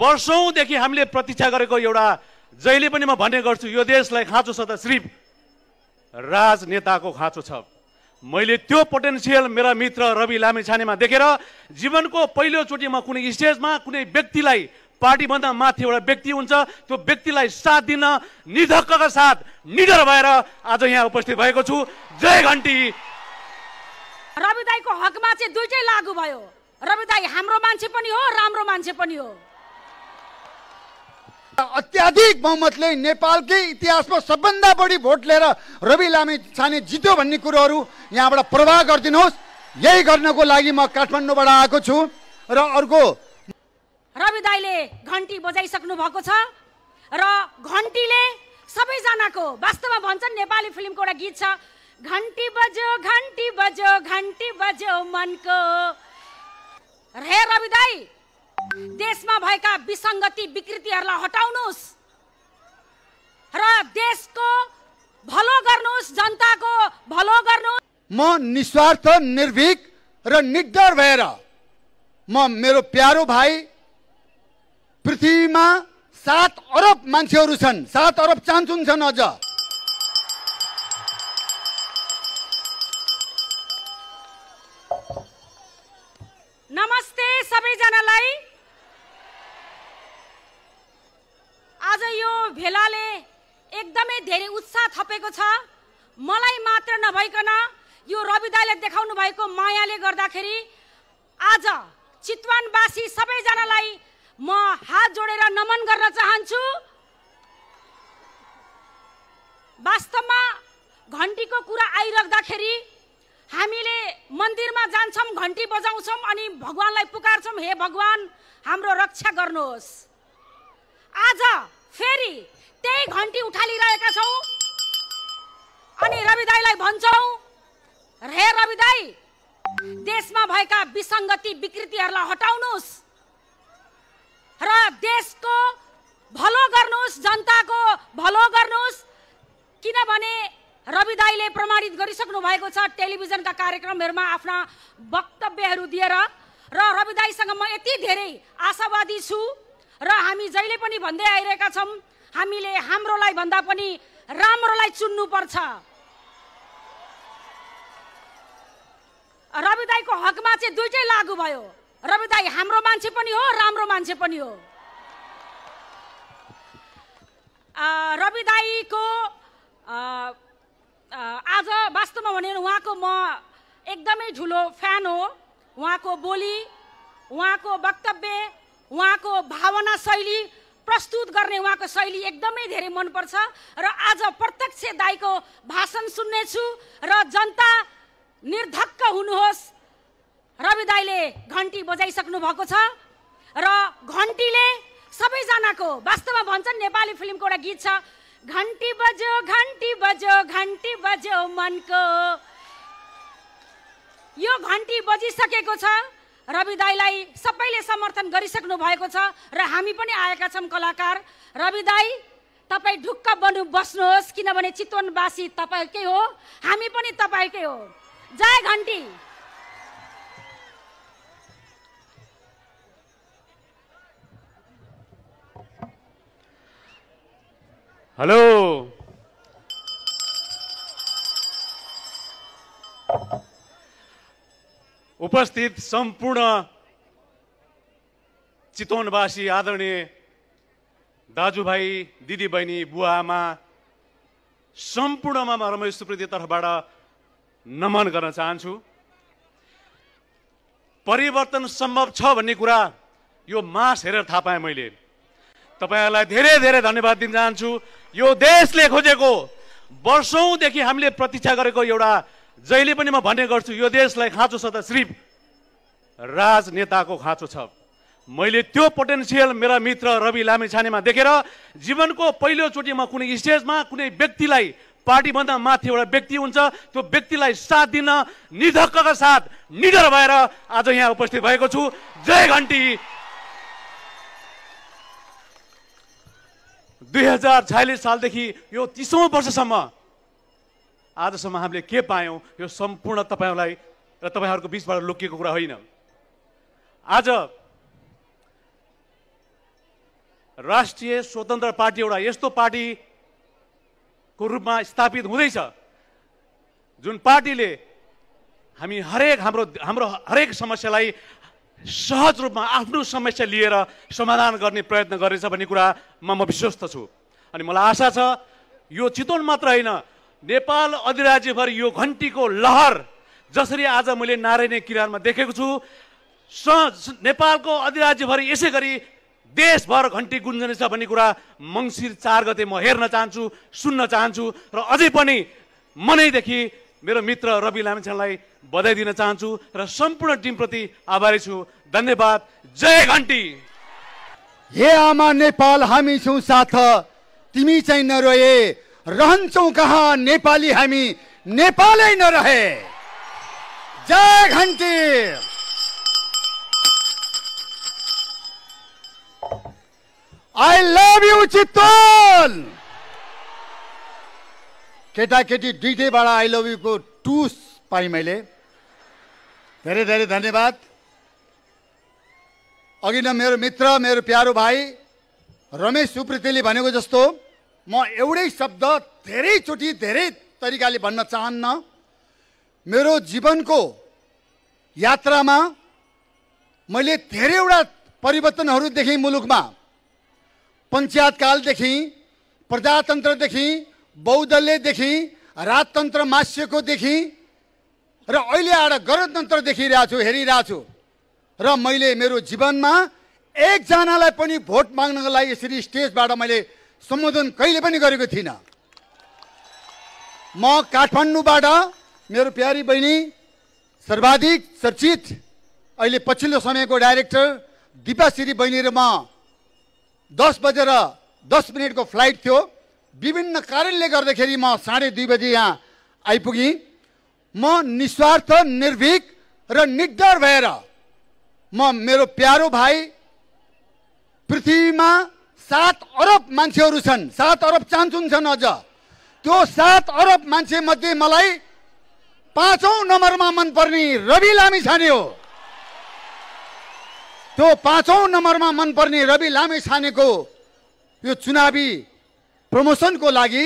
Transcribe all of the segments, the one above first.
वर्षौँदेखि हामीले प्रतीक्षा गरेको एउटा जहिले पनि म भन्ने गर्छु यो देशलाई खाँचो छ त सिर्फ राजनेताको खाँचो छ मैले त्यो पोटेन्सियल मेरा मित्र रवि लामिछानेमा देखेर जीवनको पहिलोचोटि म कुनै स्टेजमा कुनै व्यक्तिलाई पार्टीभन्दा माथि एउटा व्यक्ति हुन्छ त्यो व्यक्तिलाई साथ दिन निधक्कका साथ निडर भएर आज यहाँ उपस्थित भएको छु जय घन्टी रवि दाईको हकमा चाहिँ दुइटै लागु भयो रवि दाई हाम्रो मान्छे पनि हो राम्रो मान्छे पनि हो अत्याधिक बहुमतले नेपालकै इतिहासमा सबभन्दा बढी भोट लिएर रवि लामी छाने जित्यो भन्ने कुरोहरू यहाँबाट प्रवाह गरिदिनुहोस् यही गर्नको लागि म काठमाडौँबाट आएको छु र अर्को रवि दाईले घन्टी बजाइसक्नु भएको छ र घन्टीले सबैजनाको वास्तवमा भन्छन् नेपाली फिल्मको एउटा गीत छ घन्टी बज्यो घन्टी बज्यो घन्टी बज्यो मनको हे रवि दाई देशमा भएका विसङ्गति विकृतिहरूलाई हटाउनुहोस् र देशको भलो गर्नुहोस् जनताको भलो गर्नुहोस् म निस्वार्थ निर्भीक र निडर भएर म मेरो प्यारो भाइ पृथ्वीमा सात अरब मान्छेहरू छन् सात अरब चान्सुन छन् अझ थपेको छ मलाई मात्र नभइकन यो रविदाले देखाउनु भएको मायाले गर्दाखेरि आज चितवनवासी सबैजनालाई म हात जोडेर नमन गर्न चाहन्छु वास्तवमा घन्टीको कुरा आइराख्दाखेरि हामीले मन्दिरमा जान्छौँ घन्टी बजाउँछौँ अनि भगवान्लाई पुकार्छौँ हे भगवान् हाम्रो रक्षा गर्नुहोस् आज फेरि त्यही घन्टी उठालिरहेका छौँ अनि रवि दाईलाई भन्छौँ हे रवि दाई देशमा भएका विसङ्गति विकृतिहरूलाई हटाउनुहोस् र देशको भलो गर्नुहोस् जनताको भलो गर्नुहोस् किनभने रवि दाईले प्रमाणित गरिसक्नु भएको छ टेलिभिजनका कार्यक्रमहरूमा आफ्ना वक्तव्यहरू दिएर र रवि दाईसँग म यति धेरै आशावादी छु र हामी जहिले पनि भन्दै आइरहेका छौँ हामीले हाम्रोलाई भन्दा पनि राम्रोलाई चुन्नुपर्छ रवि दाईको हकमा चाहिँ दुइटै लागू भयो रवि दाई हाम्रो मान्छे पनि हो राम्रो मान्छे पनि हो रवि दाईको आज वास्तवमा भने उहाँको म एकदमै ठुलो फ्यान हो उहाँको बोली उहाँको वक्तव्य उहाँको भावना शैली प्रस्तुत गर्ने उहाँको शैली एकदमै धेरै मनपर्छ र आज प्रत्यक्ष दाईको भाषण सुन्नेछु र जनता निर्धक्क हुनुहोस् रवि दाईले घन्टी बजाइसक्नु भएको छ र घन्टीले सबैजनाको वास्तवमा भन्छन् नेपाली फिल्मको एउटा गीत छ घन्टी बज्यो घन्टी बज्यो घन्टी बज्यो मनको यो घन्टी बजिसकेको छ रवि दाईलाई सबैले समर्थन गरिसक्नु भएको छ र हामी पनि आएका छौँ कलाकार रवि दाई तपाईँ ढुक्क बनु बस्नुहोस् किनभने चितवनवासी तपाईँकै हो हामी पनि तपाईँकै हो जय घन्टी हेलो उपस्थित सम्पूर्ण चितवनवासी आदरणीय दाजुभाइ दिदीबहिनी बुवा आमा सम्पूर्णमा म रमेश सुप्रीति तर्फबाट नमन गर्न चाहन्छु परिवर्तन सम्भव छ भन्ने कुरा यो मास हेरेर थाहा पाएँ मैले तपाईँहरूलाई धेरै धेरै धन्यवाद दिन चाहन्छु यो देशले खोजेको वर्षौँदेखि हामीले प्रतीक्षा गरेको एउटा जहिले पनि म भन्ने गर्छु यो देशलाई खाँचो छ त सिर्फ राजनेताको खाँचो छ मैले त्यो पोटेन्सियल मेरा मित्र रवि लामिछानेमा देखेर जीवनको पहिलोचोटि म कुनै स्टेजमा कुनै व्यक्तिलाई पार्टीभन्दा माथि एउटा व्यक्ति हुन्छ त्यो व्यक्तिलाई साथ दिन निधक्कका साथ निडर भएर आज यहाँ उपस्थित भएको छु जय घन्टी दुई हजार छयालिस सालदेखि यो तिसौँ वर्षसम्म आजसम्म हामीले के पायौँ यो सम्पूर्ण तपाईँहरूलाई र तपाईँहरूको बिचबाट लुकिएको कुरा होइन आज राष्ट्रिय स्वतन्त्र पार्टी एउटा यस्तो पार्टीको रूपमा स्थापित हुँदैछ जुन पार्टीले हामी हरेक हाम्रो हाम्रो हरेक समस्यालाई सहज रूपमा आफ्नो समस्या लिएर समाधान गर्ने प्रयत्न गर्नेछ भन्ने कुरामा म विश्वस्त छु अनि मलाई आशा छ यो चितवन मात्र होइन नेपाल अधिराज्यभरि यो घन्टीको लहर जसरी आज मैले नारायणी किरानमा देखेको छु नेपालको अधिराज्यभरि यसै गरी देशभर घन्टी गुन्जनेछ भन्ने कुरा मङ्सिर चार गते म हेर्न चाहन्छु सुन्न चाहन्छु र अझै पनि मनैदेखि मेरो मित्र रवि लामिछानलाई बधाई दिन चाहन्छु र सम्पूर्ण टिमप्रति आभारी छु धन्यवाद जय घन्टी हे आमा नेपाल हामी छौँ साथ तिमी चाहिँ नरोए रहन्छौ कहाँ नेपाली हामी नेपालै नरहे जय घन्टी आई लभ यु चितवन केटाकेटी दुइटैबाट आई लभ युको टु पाएँ मैले धेरै धेरै धन्यवाद अघि न मेरो मित्र मेरो प्यारो भाइ रमेश सुप्रितेले भनेको जस्तो म एउटै शब्द धेरैचोटि धेरै तरिकाले भन्न चाहन्न मेरो जीवनको यात्रामा मैले धेरैवटा परिवर्तनहरू देखेँ मुलुकमा पञ्चायतकालदेखि प्रजातन्त्रदेखि बहुदलीयदेखि राजतन्त्र मासिएकोदेखि र अहिले आएर गणतन्त्र देखिरहेको छु हेरिरहेको छु र मैले मेरो जीवनमा एकजनालाई पनि भोट माग्नको लागि यसरी स्टेजबाट मैले सम्बोधन कहिले पनि गरेको थिइनँ म काठमाडौँबाट मेरो प्यारी बहिनी सर्वाधिक चर्चित अहिले पछिल्लो समयको डाइरेक्टर दिपाश्री बहिनी र म दस बजेर दस मिनटको फ्लाइट थियो विभिन्न कारणले गर्दाखेरि म साढे दुई बजी यहाँ आइपुगेँ म निस्वार्थ निर्भीक र निडर भएर म मेरो प्यारो भाइ पृथ्वीमा सात अरब मान्छेहरू छन् सात अरब चान्चुन छन् अझ त्यो सात अरब मान्छे मध्ये मलाई पाँचौँ नम्बरमा मनपर्ने रवि लामी छाने हो त्यो पाँचौँ नम्बरमा मनपर्ने रवि लामे छानेको यो चुनावी प्रमोसनको लागि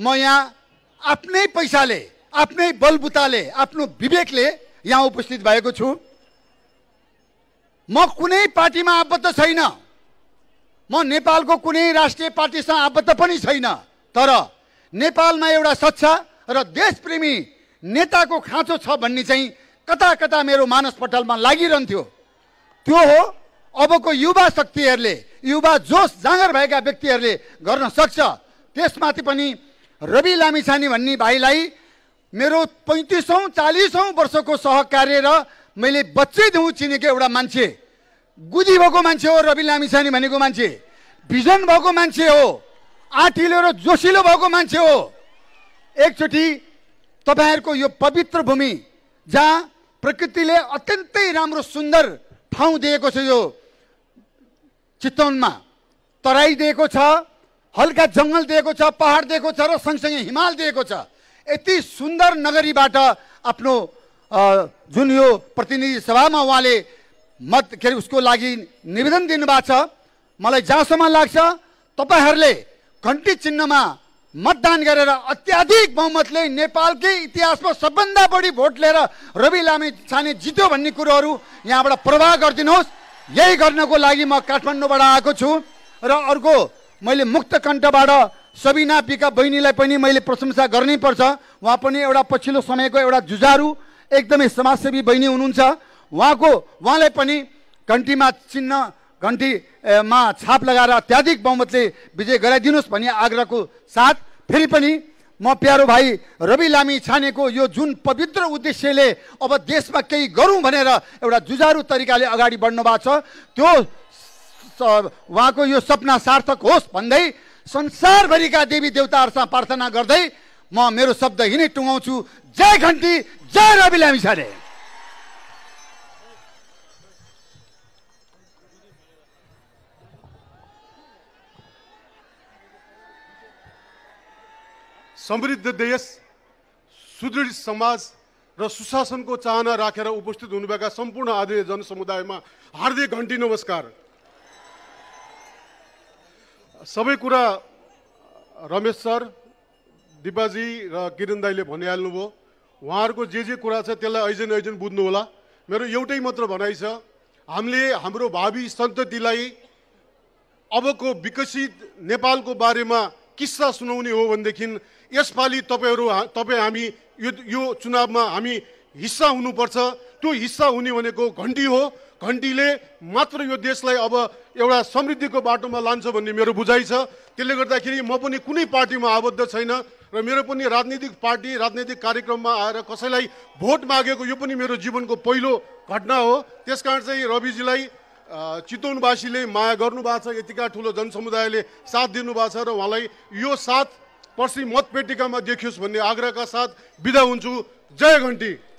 म यहाँ आफ्नै पैसाले आफ्नै बलबुताले आफ्नो विवेकले यहाँ उपस्थित भएको छु म कुनै पार्टीमा आबद्ध छैन म नेपालको कुनै राष्ट्रिय पार्टीसँग आबद्ध पनि छैन तर नेपालमा एउटा सच्चा र देशप्रेमी नेताको खाँचो छ भन्ने चाहिँ कता कता मेरो मानसपटलमा पटलमा लागिरहन्थ्यो त्यो हो अबको युवा शक्तिहरूले युवा जोस जाँगर भएका व्यक्तिहरूले गर्न सक्छ त्यसमाथि पनि रवि लामिछानी भन्ने भाइलाई मेरो पैँतिसौँ चालिसौँ वर्षको सहकार्य र मैले बच्चैदेखि चिनेको एउटा मान्छे गुदी भएको मान्छे हो रवि लामिछानी भनेको मान्छे भिजन भएको मान्छे हो आँटिलो र जोसिलो भएको मान्छे हो एकचोटि तपाईँहरूको यो पवित्र भूमि जहाँ प्रकृतिले अत्यन्तै राम्रो सुन्दर ठाउँ दिएको छ यो चितवनमा तराई दिएको छ हल्का जङ्गल दिएको छ पहाड दिएको छ र सँगसँगै हिमाल दिएको छ यति सुन्दर नगरीबाट आफ्नो जुन यो प्रतिनिधि सभामा उहाँले मत के अरे उसको लागि निवेदन दिनुभएको छ मलाई जहाँसम्म लाग्छ तपाईँहरूले घन्टी चिन्हमा मतदान गरेर अत्याधिक बहुमतले नेपालकै इतिहासमा सबभन्दा बढी भोट लिएर रवि लामी छाने जित्यो भन्ने कुरोहरू यहाँबाट प्रवाह गरिदिनुहोस् यही गर्नको लागि म काठमाडौँबाट आएको छु र अर्को मैले मुक्त कण्ठबाट सबिना पिका बहिनीलाई पनि मैले प्रशंसा गर्नै पर्छ उहाँ पनि एउटा पछिल्लो समयको एउटा जुजारु एकदमै समाजसेवी बहिनी हुनुहुन्छ उहाँको उहाँलाई पनि कन्ट्रीमा चिन्ह घन्टीमा छाप लगाएर अत्याधिक बहुमतले विजय गराइदिनुहोस् भन्ने आग्रहको साथ फेरि पनि म प्यारो भाइ रवि लामी छानेको यो जुन पवित्र उद्देश्यले अब देशमा केही गरौँ भनेर एउटा जुझारु तरिकाले अगाडि बढ्नु भएको छ त्यो उहाँको यो सपना सार्थक होस् भन्दै संसारभरिका देवी देवताहरूसँग प्रार्थना गर्दै म मेरो शब्द हिँडै टुङ्गाउँछु जय घन्टी जय रवि लामी छाने समृद्ध देश सुदृढ समाज र सुशासनको चाहना राखेर रा उपस्थित हुनुभएका सम्पूर्ण आदरणीय जनसमुदायमा हार्दिक घन्टी नमस्कार सबै कुरा रमेश सर दिपाजी र किरण दाईले भनिहाल्नुभयो उहाँहरूको जे जे कुरा छ त्यसलाई ऐजन ऐजन बुझ्नुहोला मेरो एउटै मात्र भनाइ छ हामीले हाम्रो भावी सन्ततिलाई अबको विकसित नेपालको बारेमा किस्सा सुनाउने हो भनेदेखि यसपालि तपाईँहरू तपाईँ हामी यो यो चुनावमा हामी हिस्सा हुनुपर्छ त्यो हिस्सा हुने भनेको घन्टी हो घन्टीले मात्र यो देशलाई अब एउटा समृद्धिको बाटोमा लान्छ भन्ने मेरो बुझाइ छ त्यसले गर्दाखेरि म पनि कुनै पार्टीमा आबद्ध छैन र मेरो पनि राजनीतिक पार्टी राजनीतिक कार्यक्रममा आएर कसैलाई भोट मागेको यो पनि मेरो जीवनको पहिलो घटना हो त्यसकारण चाहिँ रविजीलाई चितवनवासीले माया गर्नुभएको छ यतिका ठुलो जनसमुदायले साथ दिनुभएको छ र उहाँलाई यो साथ पर्सि मतपेटिकामा देखियोस् भन्ने आग्रहका साथ बिदा हुन्छु जय घन्टी